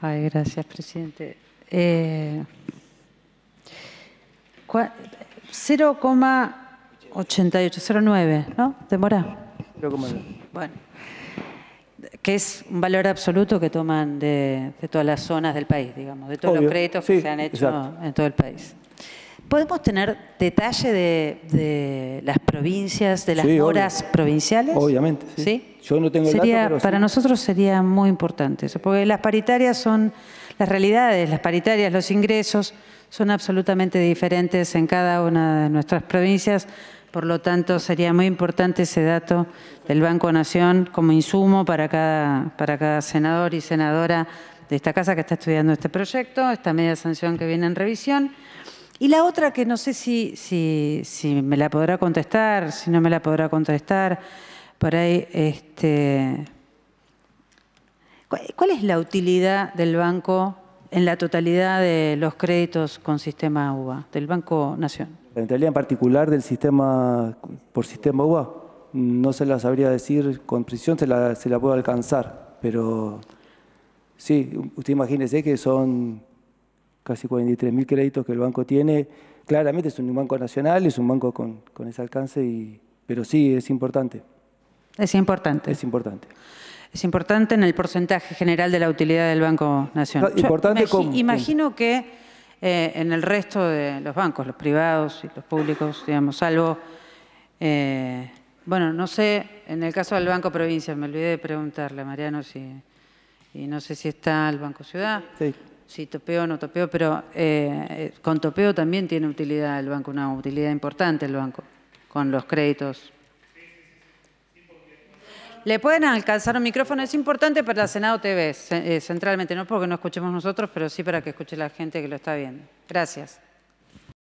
Ay, gracias, presidente. Eh, 0,8809, ¿no? Demora. Bueno. Que es un valor absoluto que toman de, todas las zonas del país, digamos, de todos los créditos que se han hecho en todo el país. ¿Podemos tener detalle de, las provincias, de las horas provinciales? Obviamente. Sí. Yo no tengo Para nosotros sería muy importante eso, porque las paritarias son las realidades, las paritarias, los ingresos son absolutamente diferentes en cada una de nuestras provincias. Por lo tanto, sería muy importante ese dato del Banco Nación como insumo para cada, para cada senador y senadora de esta casa que está estudiando este proyecto, esta media sanción que viene en revisión. Y la otra que no sé si, me la podrá contestar, si no me la podrá contestar, por ahí, este, ¿cuál es la utilidad del banco en la totalidad de los créditos con sistema UBA, del Banco Nación? La utilidad en particular del sistema, por sistema UBA, no se la sabría decir con precisión, se la, se la puedo alcanzar, pero sí, usted imagínese que son casi 43.000 créditos que el banco tiene. Claramente es un banco nacional, es un banco con, ese alcance, y, pero sí, es importante. Es importante. Es importante. Es importante en el porcentaje general de la utilidad del Banco Nacional. importante imagino que eh, en el resto de los bancos, los privados y los públicos, digamos, salvo, eh, bueno, no sé, en el caso del Banco Provincia, me olvidé de preguntarle a Mariano si, y no sé si está el Banco Ciudad. Sí. Sí, topeo no topeo, pero eh, eh, con topeo también tiene utilidad el banco, una utilidad importante el banco, con los créditos. Le pueden alcanzar un micrófono, es importante para la Senado TV, eh, centralmente, no porque no escuchemos nosotros, pero sí para que escuche la gente que lo está viendo. Gracias.